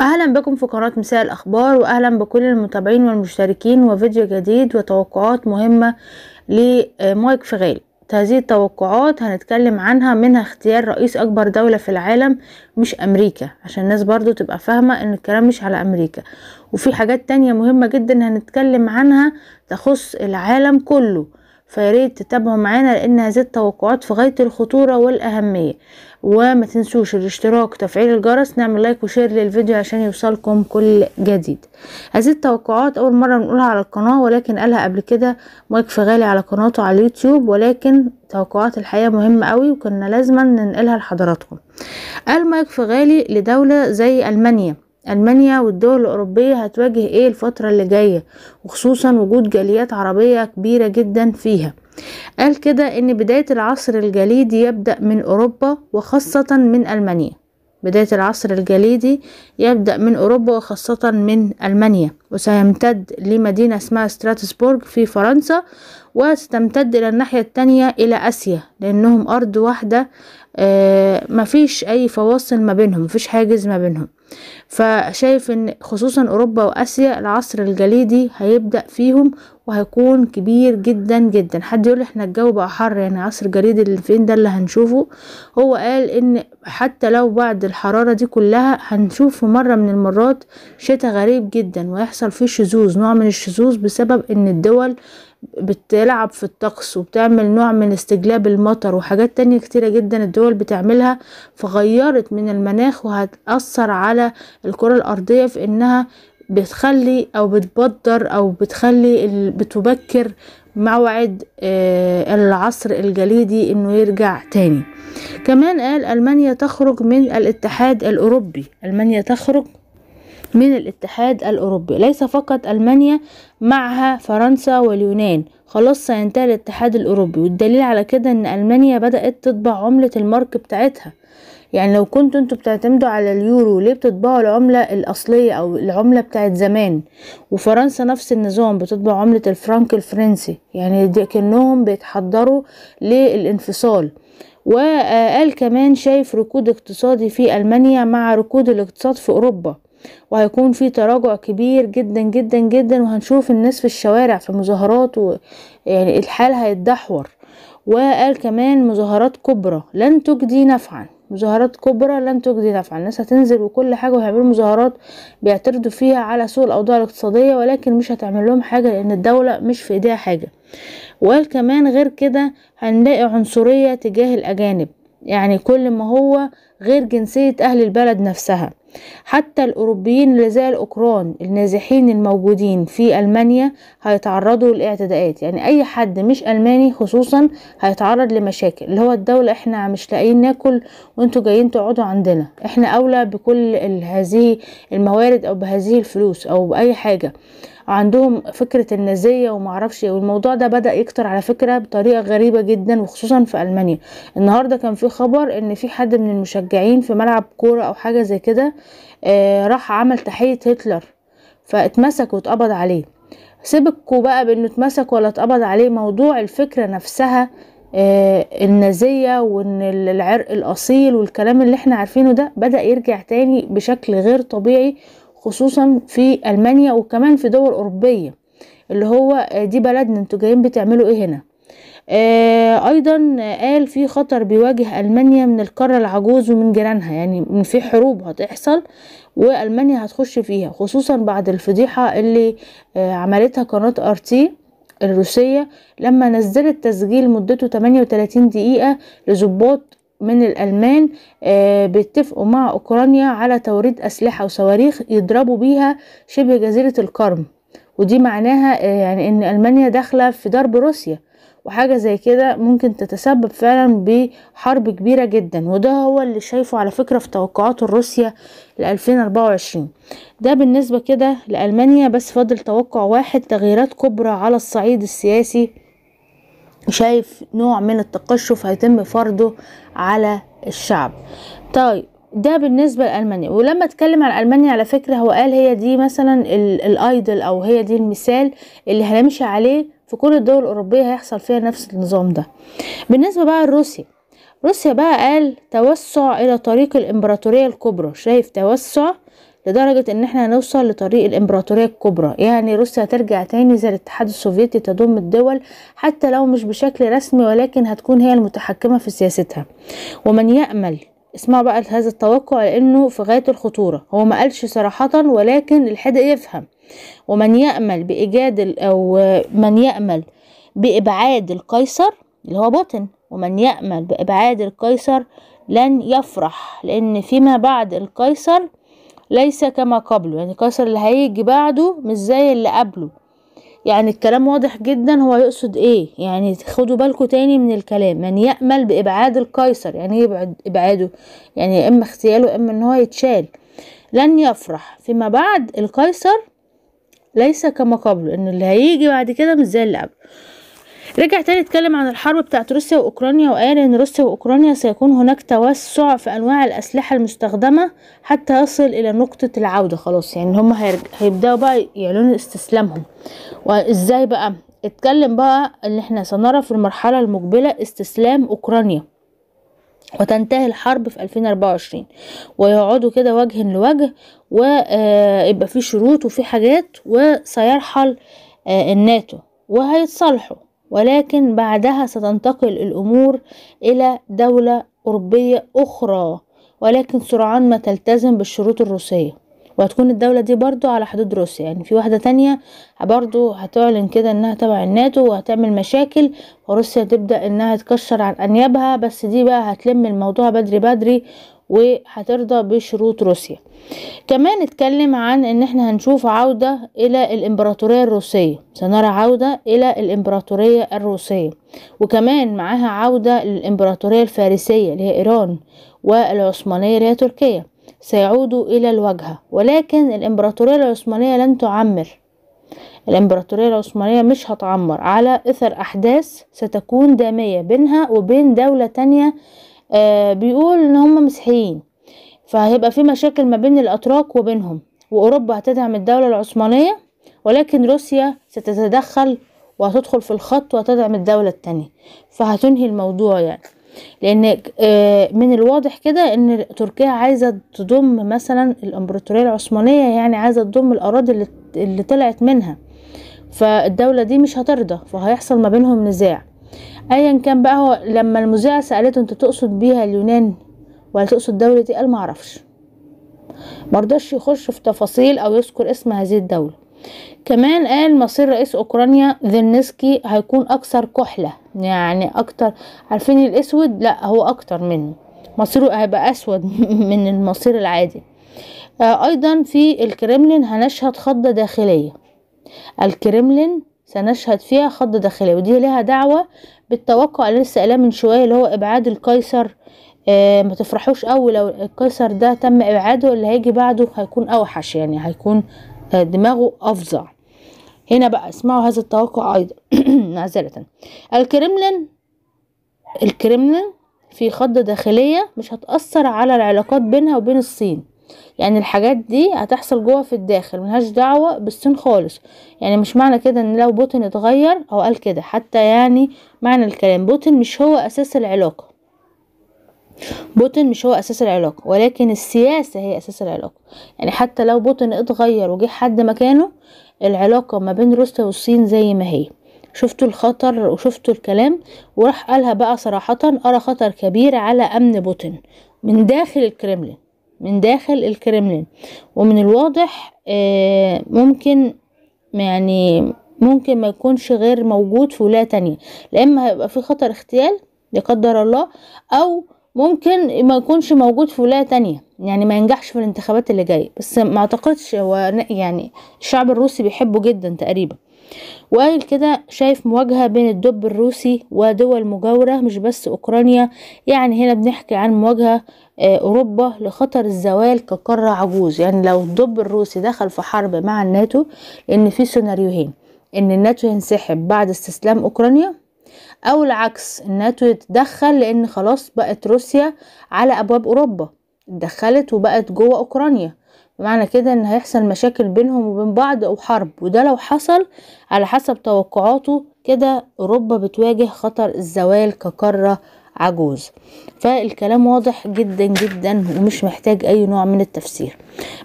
اهلا بكم في قناة مساء الاخبار واهلا بكل المتابعين والمشتركين وفيديو جديد وتوقعات مهمة لمايك فغالي هذه التوقعات هنتكلم عنها منها اختيار رئيس اكبر دولة في العالم مش امريكا عشان الناس برضو تبقى فاهمة ان الكلام مش على امريكا وفي حاجات تانية مهمة جدا هنتكلم عنها تخص العالم كله فياريت تتابعوا معانا لان هذه التوقعات في غايه الخطوره والاهميه وما تنسوش الاشتراك وتفعيل الجرس نعمل لايك وشير للفيديو عشان يوصلكم كل جديد هذه التوقعات اول مره بنقولها على القناه ولكن قالها قبل كده مايك فغالي على قناته على اليوتيوب ولكن توقعات الحقيقه مهمه قوي وكنا لازما ننقلها لحضراتكم قال مايك فغالي لدوله زي المانيا ألمانيا والدول الأوروبية هتواجه إيه الفترة اللي جاية وخصوصا وجود جاليات عربية كبيرة جدا فيها قال كده إن بداية العصر الجليدي يبدأ من أوروبا وخاصة من ألمانيا بداية العصر الجليدي يبدأ من أوروبا وخاصة من ألمانيا وسيمتد لمدينة اسمها ستراتسبورغ في فرنسا وستمتد إلى الناحية التانية إلى آسيا لأنهم أرض واحدة آه، مفيش أي فواصل ما بينهم مفيش حاجز ما بينهم فشايف ان خصوصا اوروبا واسيا العصر الجليدي هيبدأ فيهم وهيكون كبير جدا جدا حد يقول احنا الجو بقى حر يعني عصر جليدي اللي فين ده اللي هنشوفه هو قال ان حتى لو بعد الحرارة دي كلها هنشوف في مرة من المرات شتاء غريب جدا ويحصل فيه شذوذ نوع من الشذوذ بسبب ان الدول بتلعب في الطقس وبتعمل نوع من استجلاب المطر وحاجات تانية كتيرة جدا الدول بتعملها فغيرت من المناخ وهتأثر على الكرة الأرضية في إنها بتخلي أو بتبدر أو بتخلي بتبكر موعد آه، العصر الجليدي انه يرجع تاني كمان قال المانيا تخرج من الاتحاد الاوروبي المانيا تخرج من الاتحاد الأوروبي ليس فقط ألمانيا معها فرنسا واليونان خلاص سينتهي الاتحاد الأوروبي والدليل على كده أن ألمانيا بدأت تطبع عملة المارك بتاعتها يعني لو كنتوا انتوا بتعتمدوا على اليورو ليه بتطبعوا العملة الأصلية أو العملة بتاعت زمان وفرنسا نفس النظام بتطبع عملة الفرنك الفرنسي يعني دي كأنهم بيتحضروا للانفصال وقال كمان شايف ركود اقتصادي في ألمانيا مع ركود الاقتصاد في أوروبا وهيكون في تراجع كبير جدا جدا جدا وهنشوف الناس في الشوارع في مظاهرات يعني الحال هيتدحور وقال كمان مظاهرات كبرى لن تجدي نفعا مظاهرات كبرى لن تجدي نفعا الناس هتنزل وكل حاجة وهيعملوا مظاهرات بيعترضوا فيها على سوء الأوضاع الاقتصادية ولكن مش هتعمل لهم حاجة لأن الدولة مش في إيديها حاجة وقال كمان غير كده هنلاقي عنصرية تجاه الأجانب يعني كل ما هو غير جنسية أهل البلد نفسها حتى الأوروبيين لزي الأوكران النازحين الموجودين في ألمانيا هيتعرضوا لاعتداءات يعني أي حد مش ألماني خصوصا هيتعرض لمشاكل اللي هو الدولة احنا مش لاقيين ناكل وانتوا جايين تقعدوا عندنا احنا أولى بكل هذه الموارد أو بهذه الفلوس أو بأي حاجة عندهم فكرة النازية ومعرفش ايه والموضوع ده بدأ يكتر على فكرة بطريقة غريبة جدا وخصوصا في ألمانيا النهاردة كان في خبر ان في حد من المشجعين في ملعب كورة او حاجة زي كده آه راح عمل تحية هتلر فاتمسك واتقبض عليه سيبكوا بقى بانه اتمسك ولا اتقبض عليه موضوع الفكرة نفسها آه النازية وان العرق الاصيل والكلام اللي احنا عارفينه ده بدأ يرجع تاني بشكل غير طبيعي خصوصا في المانيا وكمان في دول اوروبيه اللي هو آه، دي بلدنا انتوا جايين بتعملوا ايه هنا آه ايضا آه، قال في خطر بيواجه المانيا من القاره العجوز ومن جيرانها يعني من في حروب هتحصل والمانيا هتخش فيها خصوصا بعد الفضيحه اللي آه عملتها قناه ار تي الروسيه لما نزلت تسجيل مدته 38 دقيقه لظباط من الألمان آه، بيتفقوا مع أوكرانيا على توريد أسلحة وصواريخ يضربوا بيها شبه جزيرة القرم ودي معناها آه، يعني إن ألمانيا داخلة في ضرب روسيا وحاجة زي كده ممكن تتسبب فعلا بحرب كبيرة جدا وده هو اللي شايفه على فكرة في توقعات روسيا ل 2024 ده بالنسبة كده لألمانيا بس فاضل توقع واحد تغييرات كبرى على الصعيد السياسي شايف نوع من التقشف هيتم فرضه على الشعب طيب ده بالنسبة لألمانيا ولما اتكلم عن ألمانيا على فكرة هو قال هي دي مثلا الأيدل أو هي دي المثال اللي هنمشي عليه في كل الدول الأوروبية هيحصل فيها نفس النظام ده بالنسبة بقى لروسيا روسيا بقى قال توسع إلى طريق الإمبراطورية الكبرى شايف توسع لدرجة ان احنا نوصل لطريق الامبراطورية الكبرى يعني روسيا ترجع تاني زي الاتحاد السوفيتي تضم الدول حتى لو مش بشكل رسمي ولكن هتكون هي المتحكمة في سياستها ومن يأمل اسمعوا بقى هذا التوقع لانه في غاية الخطورة هو ما قالش صراحة ولكن الحد يفهم ومن يأمل بإيجاد أو من يأمل بإبعاد القيصر اللي هو باطن ومن يأمل بإبعاد القيصر لن يفرح لأن فيما بعد القيصر ليس كما قبله يعني كسر اللي هيجي بعده مش زي اللي قبله يعني الكلام واضح جدا هو يقصد ايه يعني خدوا بالكم تاني من الكلام من يأمل بإبعاد القيصر يعني ايه إبعاده يعني اما اغتياله اما ان هو يتشال لن يفرح فيما بعد القيصر ليس كما قبله ان اللي هيجي بعد كده مش زي اللي قبله رجع تاني اتكلم عن الحرب بتاعت روسيا وأوكرانيا وقال إن روسيا وأوكرانيا سيكون هناك توسع في أنواع الأسلحة المستخدمة حتى يصل إلى نقطة العودة خلاص يعني هم هيبدأوا بقى يعلنوا استسلامهم وإزاي بقى اتكلم بقى إن احنا سنرى في المرحلة المقبلة استسلام أوكرانيا وتنتهي الحرب في 2024 ويقعدوا كده وجه لوجه ويبقى آه، في شروط وفي حاجات وسيرحل آه، الناتو وهيتصالحوا ولكن بعدها ستنتقل الأمور إلى دولة أوروبية أخرى ولكن سرعان ما تلتزم بالشروط الروسية وهتكون الدولة دي برضو على حدود روسيا يعني في واحدة تانية برضو هتعلن كده انها تبع الناتو وهتعمل مشاكل وروسيا تبدأ انها تكشر عن انيابها بس دي بقى هتلم الموضوع بدري بدري وهترضى بشروط روسيا كمان اتكلم عن ان احنا هنشوف عودة الى الامبراطورية الروسية سنرى عودة الى الامبراطورية الروسية وكمان معاها عودة للامبراطورية الفارسية اللي هي ايران والعثمانية اللي هي تركيا سيعودوا الى الواجهة ولكن الامبراطورية العثمانية لن تعمر الامبراطورية العثمانية مش هتعمر على اثر احداث ستكون دامية بينها وبين دولة تانية آه بيقول ان هم مسيحيين فهيبقى في مشاكل ما بين الاتراك وبينهم واوروبا هتدعم الدولة العثمانية ولكن روسيا ستتدخل وهتدخل في الخط وهتدعم الدولة التانية فهتنهي الموضوع يعني لان آه، من الواضح كده ان تركيا عايزه تضم مثلا الامبراطوريه العثمانيه يعني عايزه تضم الاراضي اللي طلعت منها فالدوله دي مش هترضى فهيحصل ما بينهم نزاع ايا كان بقى هو لما المذيعة سألته انت تقصد بيها اليونان ولا تقصد دولة ايه قال معرفش مرضاش يخش في تفاصيل او يذكر اسم هذه الدولة كمان قال مصير رئيس اوكرانيا زينسكي هيكون اكثر كحلة يعني اكتر عارفين الاسود لا هو اكتر منه مصيره هيبقى اسود من المصير العادي آه ايضا في الكرملين هنشهد خضة داخلية الكرملين سنشهد فيها خض داخلي ودي لها دعوة بالتوقع اللي لسه قاله من شوية اللي هو ابعاد القيصر آه ما تفرحوش قوي لو القيصر ده تم ابعاده اللي هيجي بعده هيكون اوحش يعني هيكون آه دماغه افظع هنا بقى اسمعوا هذا التوقع ايضا معذرة الكريملين الكريملين في خضة داخلية مش هتأثر على العلاقات بينها وبين الصين يعني الحاجات دي هتحصل جوه في الداخل ملهاش دعوة بالصين خالص يعني مش معنى كده ان لو بوتن اتغير او قال كده حتى يعني معنى الكلام بوتن مش هو اساس العلاقة بوتن مش هو اساس العلاقة ولكن السياسة هي اساس العلاقة يعني حتى لو بوتن اتغير وجه حد مكانه العلاقة ما بين روسيا والصين زي ما هي شفتوا الخطر وشفتوا الكلام وراح قالها بقى صراحة أرى خطر كبير على أمن بوتين من داخل الكرملين من داخل الكرملين ومن الواضح آه، ممكن يعني ممكن ما يكونش غير موجود في ولاية تانية لا اما هيبقى في خطر اغتيال لا قدر الله او ممكن ما يكونش موجود في ولاية تانية يعني ما ينجحش في الانتخابات اللي جاية بس ما اعتقدش هو يعني الشعب الروسي بيحبه جدا تقريبا وقال كده شايف مواجهة بين الدب الروسي ودول مجاورة مش بس أوكرانيا يعني هنا بنحكي عن مواجهة آه، أوروبا لخطر الزوال كقارة عجوز يعني لو الدب الروسي دخل في حرب مع الناتو لأن في سيناريوهين إن الناتو ينسحب بعد استسلام أوكرانيا أو العكس الناتو يتدخل لأن خلاص بقت روسيا على أبواب أوروبا اتدخلت وبقت جوه أوكرانيا ومعنى كده ان هيحصل مشاكل بينهم وبين بعض او حرب وده لو حصل على حسب توقعاته كده اوروبا بتواجه خطر الزوال كقارة عجوز فالكلام واضح جدا جدا ومش محتاج اي نوع من التفسير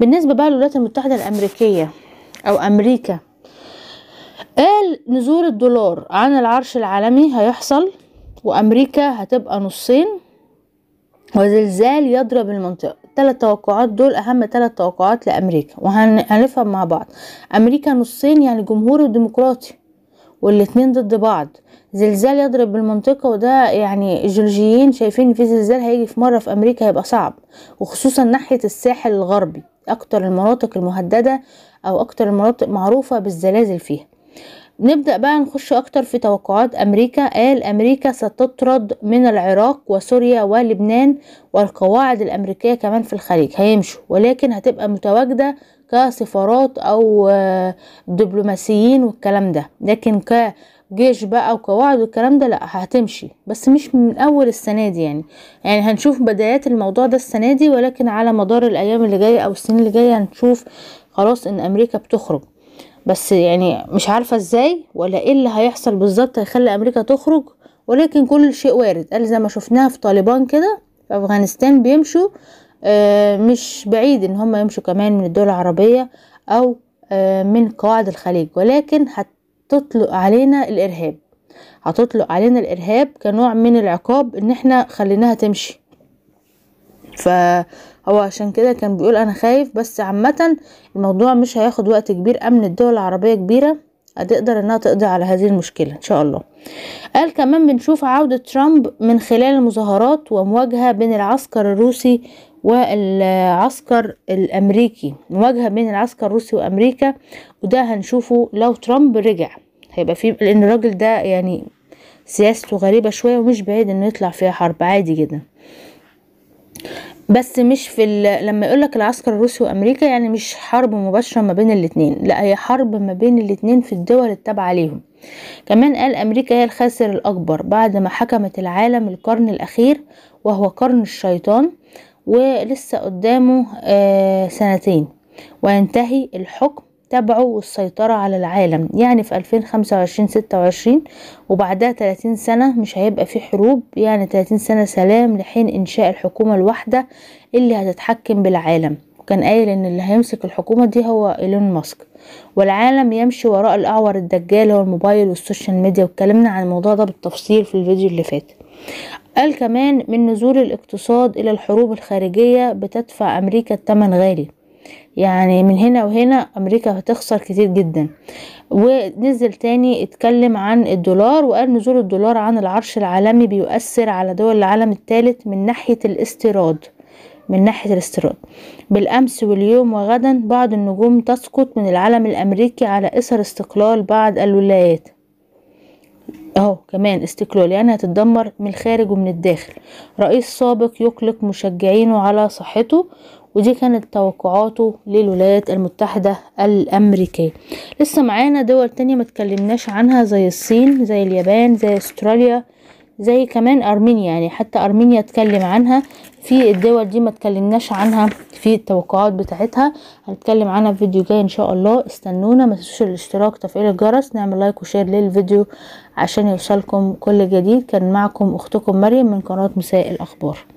بالنسبة بقى للولايات المتحدة الامريكية او امريكا قال نزول الدولار عن العرش العالمي هيحصل وامريكا هتبقى نصين وزلزال يضرب المنطقة الثلاث توقعات دول اهم ثلاث توقعات لامريكا وهنفهم مع بعض امريكا نصين يعني جمهوري وديمقراطي والاتنين ضد بعض زلزال يضرب بالمنطقة وده يعني الجيولوجيين شايفين في زلزال هيجي في مرة في أمريكا هيبقى صعب وخصوصا ناحية الساحل الغربي أكتر المناطق المهددة أو أكتر المناطق معروفة بالزلازل فيها نبدأ بقى نخش أكتر في توقعات أمريكا قال أمريكا ستطرد من العراق وسوريا ولبنان والقواعد الأمريكية كمان في الخليج هيمشوا ولكن هتبقى متواجدة كسفارات أو آه، دبلوماسيين والكلام ده لكن كجيش بقى وقواعد والكلام ده لأ هتمشي بس مش من أول السنة دي يعني يعني هنشوف بدايات الموضوع ده السنة دي ولكن على مدار الأيام اللي جاية أو السنين اللي جاية هنشوف خلاص إن أمريكا بتخرج بس يعني مش عارفة ازاي ولا ايه اللي هيحصل بالظبط هيخلي امريكا تخرج ولكن كل شيء وارد قال زي ما شفناها في طالبان كده في افغانستان بيمشوا آه مش بعيد ان هم يمشوا كمان من الدول العربية او آه من قواعد الخليج ولكن هتطلق علينا الارهاب هتطلق علينا الارهاب كنوع من العقاب ان احنا خليناها تمشي ف هو عشان كده كان بيقول انا خايف بس عامة الموضوع مش هياخد وقت كبير امن الدول العربية كبيرة هتقدر انها تقضي على هذه المشكلة ان شاء الله قال كمان بنشوف عودة ترامب من خلال المظاهرات ومواجهة بين العسكر الروسي والعسكر الامريكي مواجهة بين العسكر الروسي وامريكا وده هنشوفه لو ترامب رجع هيبقى في لان الراجل ده يعني سياسته غريبة شوية ومش بعيد انه يطلع فيها حرب عادي جدا بس مش في لما يقولك العسكر الروسي وامريكا يعني مش حرب مباشره ما بين الاتنين لا هي حرب ما بين الاتنين في الدول التابعه ليهم كمان قال امريكا هي الخاسر الاكبر بعد ما حكمت العالم القرن الاخير وهو قرن الشيطان ولسه قدامه آه، سنتين وينتهي الحكم تبعه والسيطرة على العالم يعني في 2025 26 وبعدها 30 سنة مش هيبقى في حروب يعني 30 سنة سلام لحين إنشاء الحكومة الواحدة اللي هتتحكم بالعالم وكان قايل إن اللي هيمسك الحكومة دي هو إيلون ماسك والعالم يمشي وراء الأعور الدجال هو الموبايل والسوشيال ميديا واتكلمنا عن الموضوع ده بالتفصيل في الفيديو اللي فات قال كمان من نزول الاقتصاد إلى الحروب الخارجية بتدفع أمريكا الثمن غالي يعني من هنا وهنا امريكا هتخسر كتير جدا ونزل تاني اتكلم عن الدولار وقال نزول الدولار عن العرش العالمي بيؤثر على دول العالم الثالث من ناحية الاستيراد من ناحية الاستيراد بالأمس واليوم وغدا بعض النجوم تسقط من العلم الأمريكي على إثر استقلال بعض الولايات اهو كمان استقلال يعني هتتدمر من الخارج ومن الداخل رئيس سابق يقلق مشجعينه على صحته ودي كانت توقعاته للولايات المتحدة الأمريكية لسه معانا دول تانية ما تكلمناش عنها زي الصين زي اليابان زي استراليا زي كمان أرمينيا يعني حتى أرمينيا اتكلم عنها في الدول دي ما تكلمناش عنها في التوقعات بتاعتها هنتكلم عنها في فيديو جاي ان شاء الله استنونا ما تنسوش الاشتراك تفعيل الجرس نعمل لايك وشير للفيديو عشان يوصلكم كل جديد كان معكم اختكم مريم من قناة مساء الاخبار